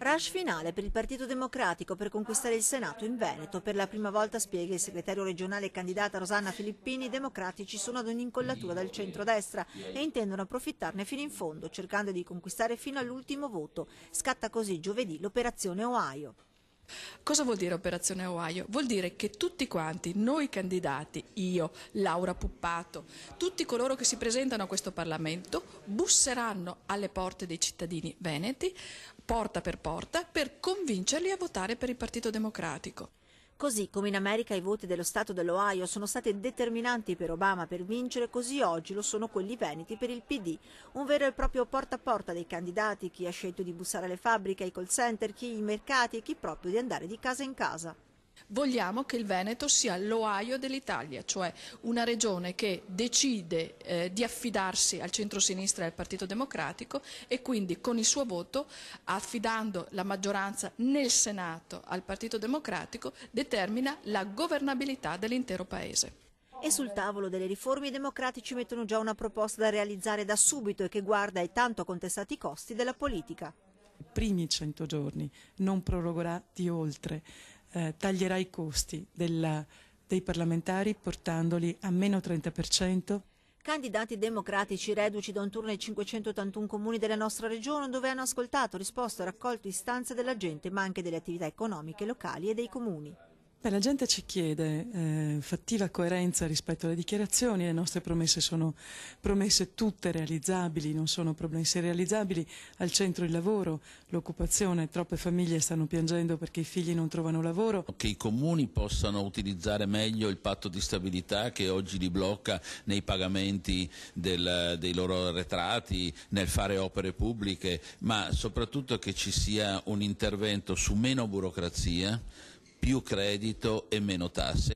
Rush finale per il Partito Democratico per conquistare il Senato in Veneto. Per la prima volta, spiega il segretario regionale candidata Rosanna Filippini, i democratici sono ad un'incollatura dal centro-destra e intendono approfittarne fino in fondo, cercando di conquistare fino all'ultimo voto. Scatta così giovedì l'operazione Ohio. Cosa vuol dire Operazione Ohio? Vuol dire che tutti quanti, noi candidati, io, Laura Puppato, tutti coloro che si presentano a questo Parlamento, busseranno alle porte dei cittadini veneti, porta per porta, per convincerli a votare per il Partito Democratico. Così come in America i voti dello Stato dell'Ohio sono stati determinanti per Obama per vincere, così oggi lo sono quelli veneti per il PD, un vero e proprio porta a porta dei candidati, chi ha scelto di bussare alle fabbriche, ai call center, chi i mercati e chi proprio di andare di casa in casa. Vogliamo che il Veneto sia l'Ohio dell'Italia, cioè una regione che decide eh, di affidarsi al centro-sinistra e al Partito Democratico e quindi con il suo voto, affidando la maggioranza nel Senato al Partito Democratico, determina la governabilità dell'intero Paese. E sul tavolo delle riforme i democratici mettono già una proposta da realizzare da subito e che guarda ai tanto contestati costi della politica. I primi 100 giorni non prorogherà di oltre eh, taglierà i costi della, dei parlamentari portandoli a meno 30%. Candidati democratici reduci da un turno ai 581 comuni della nostra regione dove hanno ascoltato, risposto e raccolto istanze della gente ma anche delle attività economiche locali e dei comuni. Beh, la gente ci chiede eh, fattiva coerenza rispetto alle dichiarazioni, le nostre promesse sono promesse tutte realizzabili, non sono promesse realizzabili, al centro il lavoro, l'occupazione, troppe famiglie stanno piangendo perché i figli non trovano lavoro. Che i comuni possano utilizzare meglio il patto di stabilità che oggi li blocca nei pagamenti del, dei loro arretrati, nel fare opere pubbliche, ma soprattutto che ci sia un intervento su meno burocrazia, più credito e meno tasse.